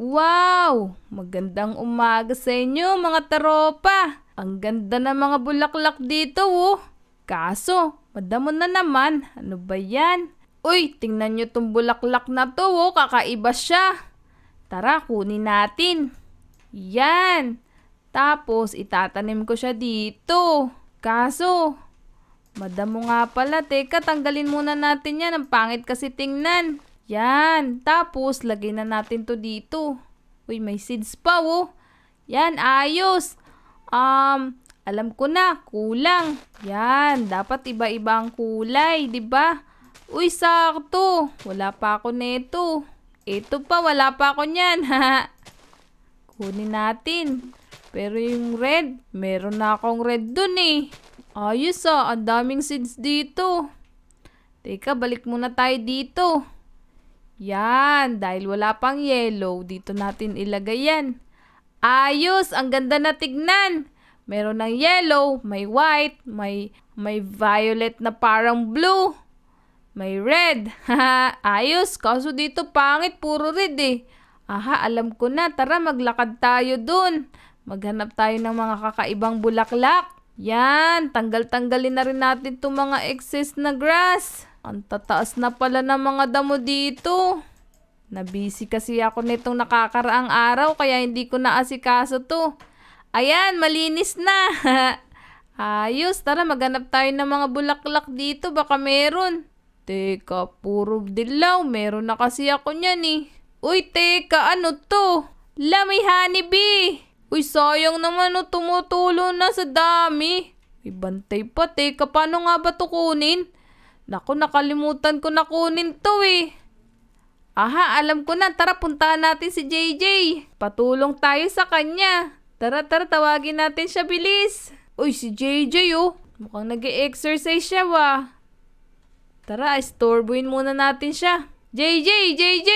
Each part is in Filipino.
Wow! Magandang umaga sa inyo mga taropa! Ang ganda ng mga bulaklak dito oh! Kaso, madamo na naman. Ano ba yan? Uy, tingnan nyo tong bulaklak na to oh! Kakaiba siya! Tara, kunin natin. Yan! Tapos, itatanim ko siya dito. Kaso, madamo nga pala. Teka, tanggalin muna natin yan. Ang pangit kasi tingnan. Yan. Tapos, lagay na natin to dito. Uy, may seeds pa, oh. Yan, ayos. Um, alam ko na, kulang. Yan, dapat iba ibang kulay, di ba? Uy, sakto. Wala pa ako nito. Ito pa, wala pa ako niyan. Kunin natin. Pero yung red, meron na akong red dun eh. Ayos ah, ang daming seeds dito. Teka, balik muna tayo dito. Yan, dahil wala pang yellow, dito natin ilagay yan. Ayos, ang ganda na tignan. Meron ng yellow, may white, may, may violet na parang blue, may red. Ayos, kaso dito pangit, puro red eh. Aha, alam ko na, tara maglakad tayo dun. Maghanap tayo ng mga kakaibang bulaklak. Yan, tanggal-tanggalin na rin natin itong mga excess na grass. Ang tataas na pala ng mga damo dito. Nabisi kasi ako nitong nakakaraang araw kaya hindi ko naasikaso to. Ayan, malinis na. Ayos, tara maganap tayo ng mga bulaklak dito. Baka meron. Teka, puro dilaw. Meron na kasi ako niyan eh. Uy, teka, ano to? Lami honeybee! Uy, sayang naman no, oh, tumutulo na sa dami. Ibantay pa, teka, paano nga ba to kunin? Naku, nakalimutan ko na kunin to eh. Aha, alam ko na. Tara, puntahan natin si JJ. Patulong tayo sa kanya. Tara, tara, tawagin natin siya bilis. Uy, si JJ oh. Mukhang nag exercise siya wa. Tara, istorbuin muna natin siya. JJ! JJ!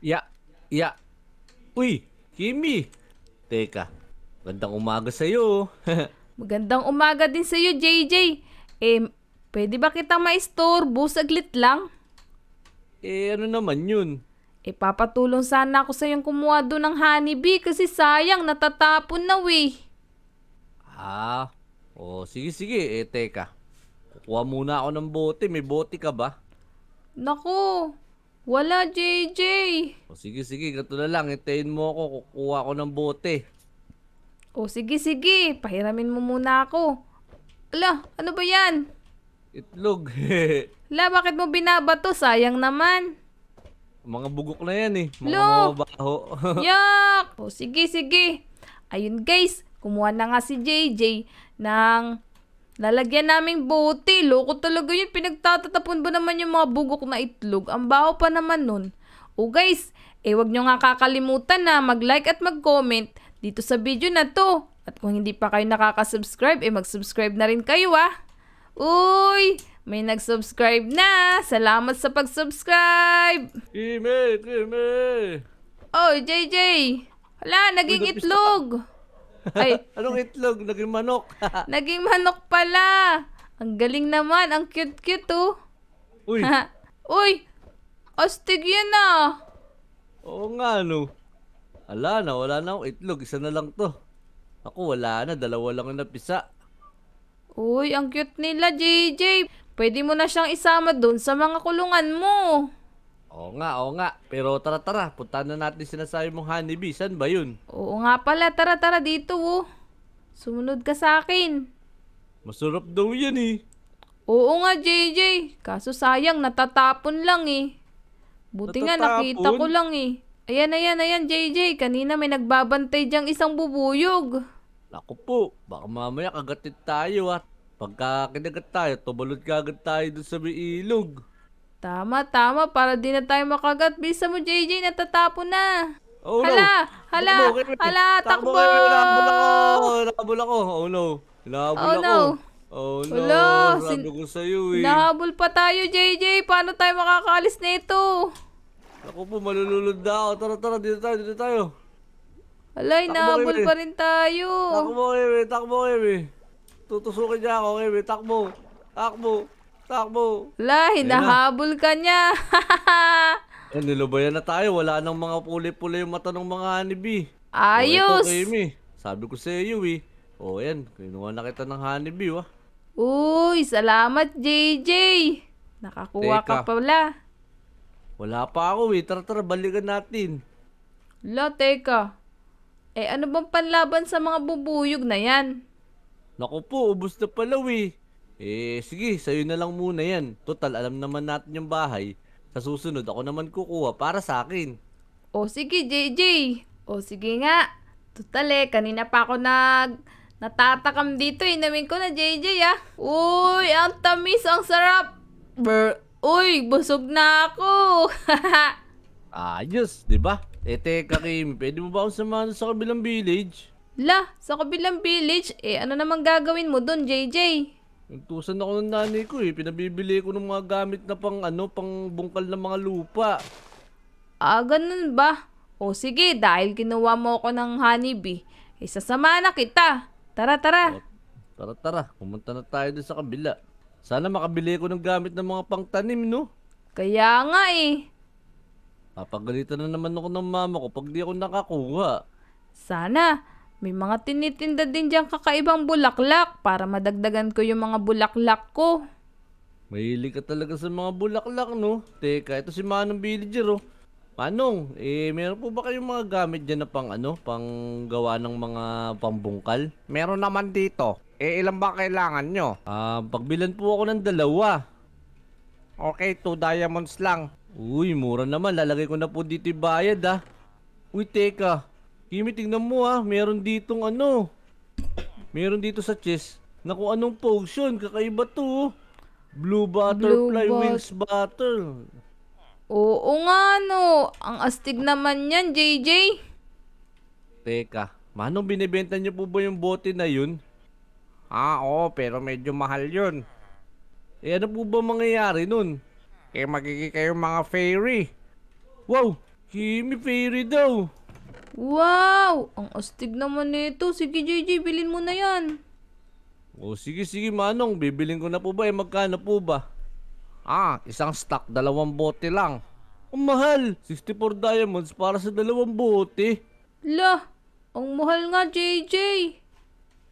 Ya, ya. Uy, Kimi! Teka, magandang umaga sa'yo. magandang umaga din sa'yo, JJ. Eh, Pwede ba kitang maistorbo? Saglit lang. Eh, ano naman yun? Eh, papatulong sana ako sa sa'yong kumuha doon ng honeybee kasi sayang, natatapon na we. Ah, o oh, sige sige, eh teka. Kukuha muna ako ng bote, may bote ka ba? Naku, wala JJ. O oh, sige sige, ganito na lang, itayin mo ako, kukuha ako ng bote. O oh, sige sige, pahiramin mo muna ako. Ala, ano ba yan? Itlog. La, bakit mo binabato? Sayang naman. Mga bugok na yan eh. Mga Look. mabaho. O oh, sige, sige. Ayun guys, kumuha na nga si JJ ng lalagyan naming bote. Loko talaga yun. Pinagtatatapon ba naman yung mga bugok na itlog? Ang baho pa naman nun. O oh, guys, eh wag nyo nga kakalimutan na mag-like at mag-comment dito sa video na to. At kung hindi pa kayo nakaka-subscribe, eh mag-subscribe na rin kayo ah. Uy! May nag-subscribe na! Salamat sa pag-subscribe! Ime! Ime! Oh, JJ! Wala, naging itlog! Ay. Anong itlog? Naging manok. naging manok pala. Ang galing naman. Ang cute-cute, oh. Uy. Uy. Astig yan, ah. Oo nga, no. Ala na, wala na akong itlog. Isa na lang to. Ako, wala na. Dalawa lang ang napisa. Uy, ang cute nila, JJ. Pwede mo na siyang isama doon sa mga kulungan mo. Oo nga, oo nga. Pero tara tara, punta na natin sinasabi mong honeybee. San ba yun? Oo nga pala, tara tara dito oh. Sumunod ka sa akin. Masarap daw yan eh. Oo nga JJ, kaso sayang natatapon lang eh. Buti nga nakita ko lang eh. Ayan, ayan, ayan JJ, kanina may nagbabantay diyang isang bubuyog. Naku po, baka mamaya kagatin tayo at ah. pagka kinagat tayo, tumalon ka agad tayo dun sa may ilog. Tama, tama. Para di na tayo makagat. Bisa mo, JJ. Natatapon na. Oh, hala, no. hala, oh, no. hala, takbo! Nakabul ako, ako. Oh no, nakabul oh, ako. Oh no, Hello. sabi ko sa'yo eh. Nahabol pa tayo, JJ. Paano tayo makakaalis na ito? Ako po, malululod na ako. Tara, tara, dito tayo, dito tayo. Alay, nahabol pa rin tayo. Takbo, Emi. Takbo, Emi. Tutusukin niya ako, Emi. Takbo. Takbo. Takbo. Alay, nahabol ka niya. eh, nilubayan na tayo. Wala nang mga puli-puli yung mata ng mga honeybee. Ayos. Okay, Emi. Sabi ko sa iyo, eh. O, oh, yan. Kinuha na kita ng honeybee, wah. Oh. Uy, salamat, JJ. Nakakuha Teka. ka pala. Wala pa ako eh. Tara, tara, balikan natin. La, teka. Eh ano bang panlaban sa mga bubuyog na yan? Naku po, ubos na pala eh. Eh sige, sa'yo na lang muna yan. Total, alam naman natin yung bahay. Sa susunod, ako naman kukuha para sa akin. O sige, JJ. O sige nga. Total eh, kanina pa ako nag... Natatakam dito, eh. inamin ko na JJ ah. Uy, ang tamis, ang sarap. Brr. Uy, busog na ako. Ayos, di ba? Eh, teka Kim, pwede mo ba akong samahan sa kabilang village? La, sa kabilang village? Eh, ano namang gagawin mo doon, JJ? Nagtusan ako ng nanay ko eh. Pinabibili ko ng mga gamit na pang ano, pang bungkal ng mga lupa. Ah, ganun ba? O sige, dahil ginawa mo ako ng honeybee, eh sasama na kita. Tara, tara. O, oh, tara, tara. Pumunta na tayo doon sa kabila. Sana makabili ko ng gamit ng mga pangtanim, no? Kaya nga eh. Papagalitan na naman ako ng mama ko pag di ako nakakuha. Sana, may mga tinitinda din diyang kakaibang bulaklak para madagdagan ko yung mga bulaklak ko. Mahilig ka talaga sa mga bulaklak, no? Teka, ito si Manong Villager, oh. Manong, eh, meron po ba kayong mga gamit dyan na pang ano, pang gawa ng mga pambungkal? Meron naman dito. Eh, ilan ba kailangan nyo? Ah, pagbilan po ako ng dalawa. Okay, two diamonds lang. Uy, mura naman. Lalagay ko na po dito yung bayad ah. Uy, teka. Kimi, tingnan mo ah. Meron ditong ano. Meron dito sa chest. Naku, anong potion? Kakaiba to. Oh. Blue butterfly Blue wings battle. Oo nga no. Ang astig naman yan, JJ. Teka, manong binibenta niyo po ba yung bote na yun? Ah, oo, pero medyo mahal yun. Eh, ano po ba mangyayari nun? Eh, magiging kayong mga fairy. Wow! Kimi fairy daw! Wow! Ang astig naman nito. Sige, JJ, bilhin mo na yan. O, sige, sige, Manong. Bibilin ko na po ba? Eh, magkano po ba? Ah, isang stock, dalawang bote lang. Ang mahal! 64 diamonds para sa dalawang bote. Lah! Ang mahal nga, JJ!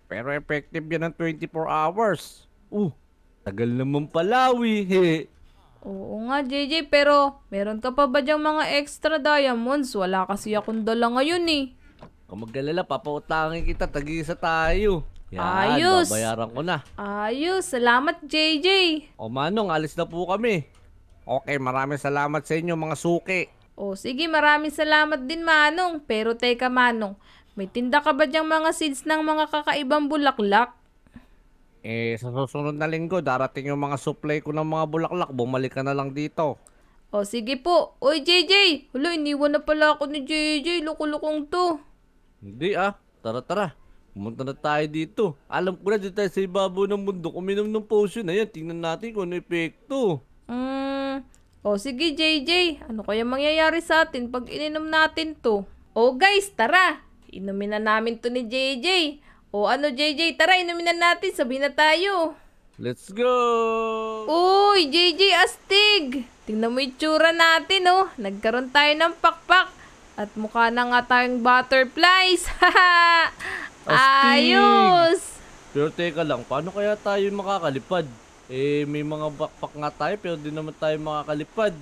Pero effective yan ng 24 hours. Uh, tagal naman palawi, he. Oo nga, JJ, pero meron ka pa ba dyang mga extra diamonds? Wala kasi akong dala ngayon eh. Kung magalala, papautangin kita, tagisa tayo. Yan, Ayos. babayaran ko na. Ayos, salamat JJ. O Manong, alis na po kami. Okay, maraming salamat sa inyo mga suki. O sige, maraming salamat din Manong. Pero teka Manong, may tinda ka ba dyang mga seeds ng mga kakaibang bulaklak? Eh, sa susunod na linggo, darating yung mga supply ko ng mga bulaklak. Bumalik ka na lang dito. O, sige po. Uy, JJ! Hala, iniwan na pala ako ni JJ. Lukulukong to. Hindi ah. Tara, tara. Pumunta na tayo dito. Alam ko na dito tayo sa ibabaw ng mundo. Kuminom ng potion na Tingnan natin kung ano epekto. Mm. O sige JJ, ano kaya mangyayari sa atin pag ininom natin to? O guys, tara! Inumin na namin to ni JJ. O ano JJ, tara inumin na natin, sabihin na tayo. Let's go! Uy, JJ Astig! Tingnan mo itsura natin, oh. Nagkaroon tayo ng pakpak. At mukha na nga tayong butterflies. Ayos! Pero teka lang, paano kaya tayo makakalipad? Eh, may mga backpack nga tayo pero di naman tayo makakalipad.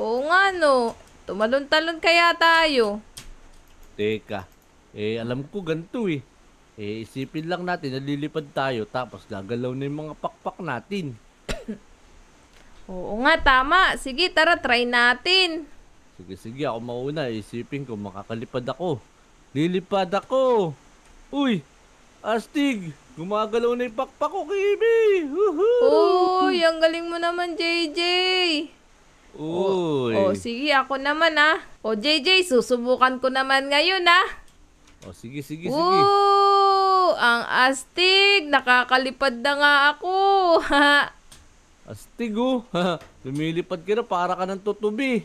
Oo nga, no. Tumalon-talon kaya tayo. Teka, eh alam ko ganito eh. Eh, isipin lang natin, nalilipad tayo, tapos gagalaw na yung mga pakpak natin. Oo nga, tama. Sige, tara, try natin. Sige, sige, ako mauna. Isipin ko, makakalipad ako. Lilipad ako! Uy! Astig! Gumagalaw na yung pakpak ko, Kimi! Uy, ang galing mo naman, JJ! Uy! O, o, sige, ako naman, ah. O, JJ, susubukan ko naman ngayon, ah. O, sige, sige, Uy. sige. Ang astig! Nakakalipad na nga ako! astig oh! Lumilipad ka na para ka ng tutubi.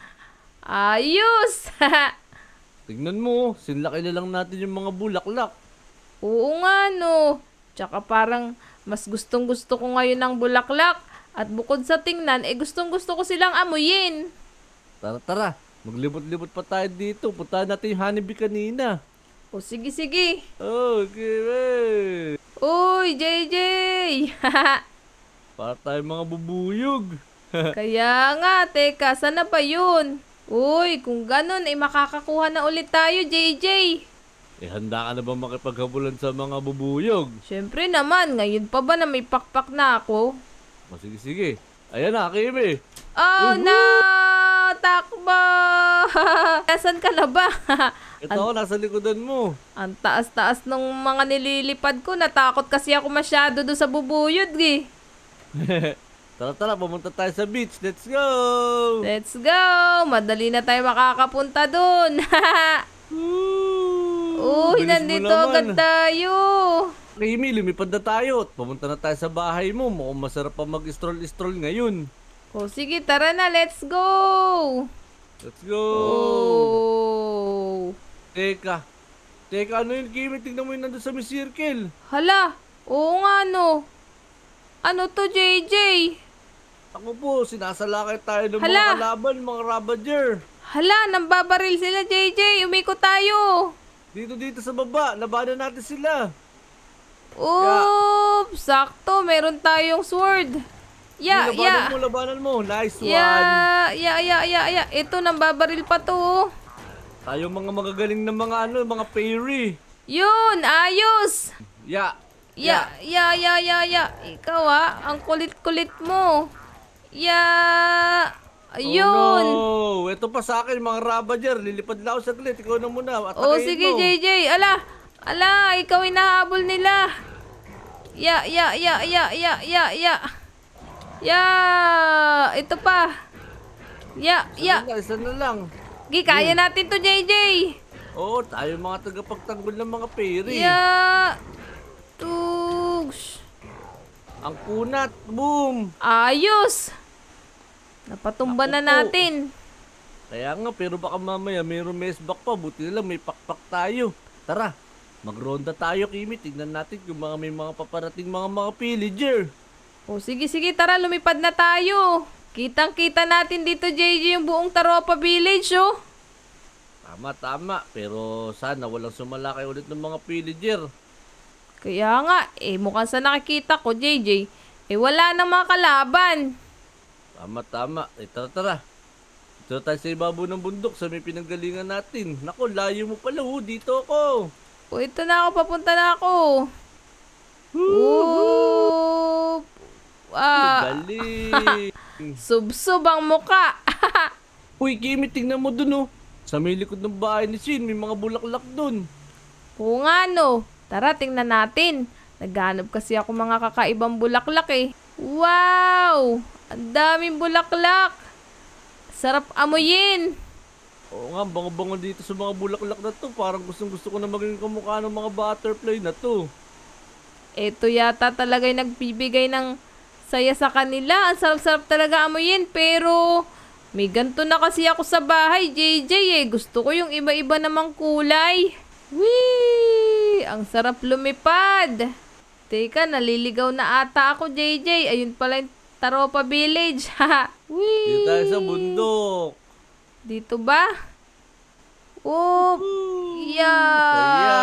Ayos! Tignan mo, oh. sinlaki na lang natin yung mga bulaklak. Oo nga no. Tsaka parang mas gustong gusto ko ngayon ng bulaklak. At bukod sa tingnan, eh gustong gusto ko silang amuyin. Tara tara, maglibot-libot pa tayo dito. Punta natin yung honeybee kanina. O oh, sige, sige. Okay, oh, man. Uy, JJ! Para tayo mga bubuyog. Kaya nga, teka, sana pa yun? Uy, kung ganun, ay eh, makakakuha na ulit tayo, JJ. Eh, handa ka na ba makipaghabulan sa mga bubuyog? Siyempre naman, ngayon pa ba na may pakpak na ako? O oh, sige, sige. Ayan na, Kimi. Oh, Woohoo! no! tumatakbo! Nasaan ka na ba? Ito ako, nasa likodan mo. Ang taas-taas ng mga nililipad ko. Natakot kasi ako masyado doon sa bubuyod eh. Tara tara, pumunta tayo sa beach. Let's go! Let's go! Madali na tayo makakapunta doon. Uy, nandito agad tayo. Amy, lumipad na tayo. Pumunta na tayo sa bahay mo. Mukhang masarap pa mag-stroll-stroll ngayon. O, sige, tara na. Let's go! Let's go! Oh. Teka. Teka, ano yung game? Tingnan mo yung nandun sa may circle. Hala! Oo nga, no. Ano to, JJ? Ako po, sinasalakay tayo ng Hala. mga kalaban, mga ravager. Hala, nambabaril sila, JJ. Umiko tayo. Dito, dito sa baba. Labanan natin sila. Oops! Yeah. Sakto, meron tayong sword. Yeah, labanan yeah. mo, labanan mo. Nice one. Yeah, yeah, yeah, yeah. yeah. Ito, nang babaril pa to. Oh. Tayo mga magagaling ng mga ano, mga fairy. Yun, ayos. Yeah. Yeah, yeah, yeah, yeah, yeah. Ikaw ah, ang kulit-kulit mo. Yeah. Ayun. Oh no. Ito pa sa akin, mga rabager. Lilipad na ako saglit. Ikaw na muna. Atakain oh, sige, mo. JJ. Ala, ala, ikaw inahabol nila. Yeah, yeah, yeah, yeah, yeah, yeah, yeah. Ya, Ito pa. Ya, ano ya. Isa na, lang. Gi, kaya hmm. natin to, JJ. Oo, oh, tayo mga tagapagtanggol ng mga peri. Ya. Tugs! Ang kunat! Boom! Ayos! Napatumba Ako na natin. Po. Kaya nga, pero baka mamaya mayroong mesbak pa. Buti na lang, may pakpak tayo. Tara, magronda tayo, Kimi. Tingnan natin kung mga may mga paparating mga mga pillager. O sige, sige, tara, lumipad na tayo. Kitang-kita natin dito, JJ, yung buong Taropa Village, oh. Tama, tama. Pero sana walang sumalakay ulit ng mga pillager. Kaya nga, eh mukhang sa nakikita ko, JJ, eh wala nang mga kalaban. Tama, tama. Eh tara, tara. Dito tayo sa ibabaw ng bundok sa may pinanggalingan natin. Nako, layo mo pala, oh. Dito ako. O, ito na ako. Papunta na ako. Woo! Ah. Subsub ang muka. Uy, Kimi, tingnan mo dun oh. Sa may likod ng bahay ni Sin, may mga bulaklak dun. Oo nga no. Tara, tingnan natin. Naghanap kasi ako mga kakaibang bulaklak eh. Wow! Ang daming bulaklak! Sarap amuyin! Oo nga, bango-bango dito sa mga bulaklak na to. Parang gustong gusto ko na maging kamukha ng mga butterfly na to. Ito yata talaga yung nagbibigay ng Saya sa kanila. Ang sarap-sarap talaga amoyin. Pero, may ganito na kasi ako sa bahay, JJ eh. Gusto ko yung iba-iba namang kulay. Wee! Ang sarap lumipad. Teka, naliligaw na ata ako, JJ. Ayun pala yung Taropa Village. Wee! Dito tayo sa bundok. Dito ba? Oh, yeah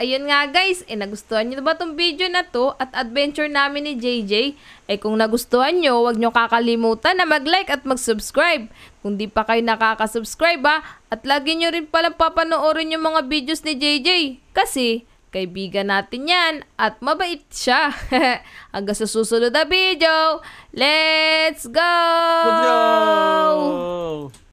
ayun nga guys, eh nagustuhan nyo ba tong video na to at adventure namin ni JJ? Eh kung nagustuhan nyo, huwag nyo kakalimutan na mag-like at mag-subscribe. Kung di pa kayo nakakasubscribe ha, ah, at lagi nyo rin palang papanoorin yung mga videos ni JJ. Kasi, kaibigan natin yan at mabait siya. Hanggang sa susunod na video, let's go! Let's go!